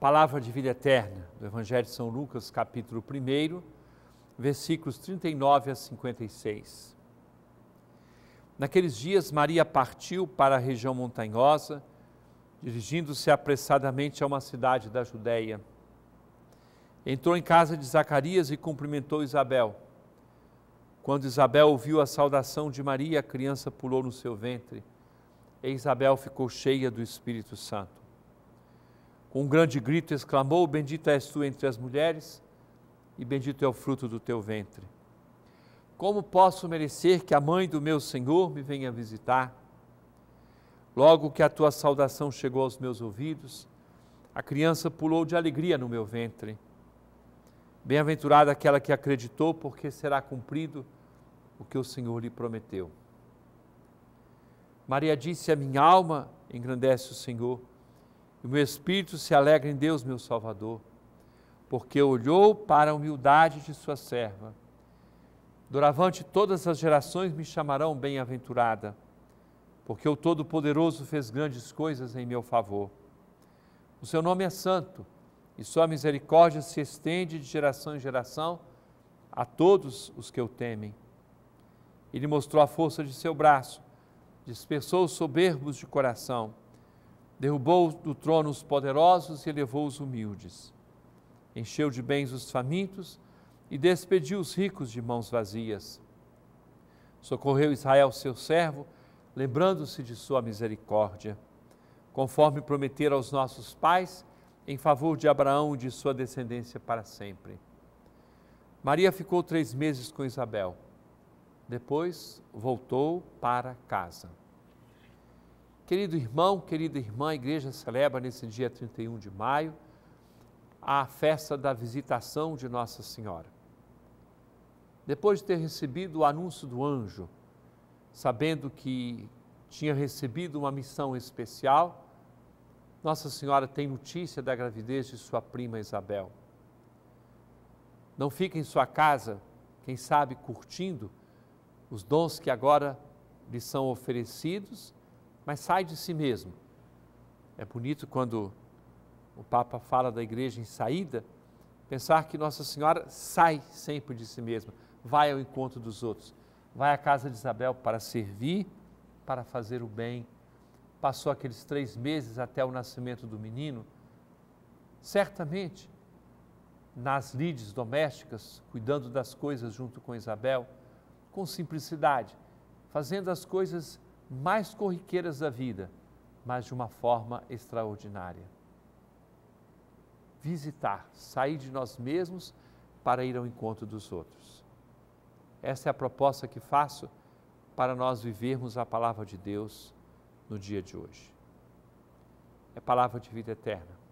Palavra de vida eterna, do Evangelho de São Lucas, capítulo 1, versículos 39 a 56. Naqueles dias, Maria partiu para a região montanhosa, dirigindo-se apressadamente a uma cidade da Judéia. Entrou em casa de Zacarias e cumprimentou Isabel. Quando Isabel ouviu a saudação de Maria, a criança pulou no seu ventre. E Isabel ficou cheia do Espírito Santo. Com um grande grito exclamou: Bendita és tu entre as mulheres, e bendito é o fruto do teu ventre. Como posso merecer que a mãe do meu Senhor me venha visitar? Logo que a tua saudação chegou aos meus ouvidos, a criança pulou de alegria no meu ventre. Bem-aventurada aquela que acreditou, porque será cumprido o que o Senhor lhe prometeu. Maria disse: A minha alma engrandece o Senhor e meu espírito se alegra em Deus, meu Salvador, porque olhou para a humildade de sua serva. Doravante todas as gerações me chamarão bem-aventurada, porque o Todo-Poderoso fez grandes coisas em meu favor. O seu nome é santo, e sua misericórdia se estende de geração em geração a todos os que o temem. Ele mostrou a força de seu braço, dispersou os soberbos de coração derrubou do trono os poderosos e elevou os humildes. Encheu de bens os famintos e despediu os ricos de mãos vazias. Socorreu Israel, seu servo, lembrando-se de sua misericórdia, conforme prometera aos nossos pais, em favor de Abraão e de sua descendência para sempre. Maria ficou três meses com Isabel. Depois voltou para casa. Querido irmão, querida irmã, a igreja celebra nesse dia 31 de maio a festa da visitação de Nossa Senhora. Depois de ter recebido o anúncio do anjo, sabendo que tinha recebido uma missão especial, Nossa Senhora tem notícia da gravidez de sua prima Isabel. Não fica em sua casa, quem sabe curtindo os dons que agora lhe são oferecidos mas sai de si mesmo. É bonito quando o Papa fala da igreja em saída, pensar que Nossa Senhora sai sempre de si mesma, vai ao encontro dos outros, vai à casa de Isabel para servir, para fazer o bem. Passou aqueles três meses até o nascimento do menino, certamente nas lides domésticas, cuidando das coisas junto com Isabel, com simplicidade, fazendo as coisas mais corriqueiras da vida, mas de uma forma extraordinária. Visitar, sair de nós mesmos para ir ao encontro dos outros. Essa é a proposta que faço para nós vivermos a palavra de Deus no dia de hoje. É palavra de vida eterna.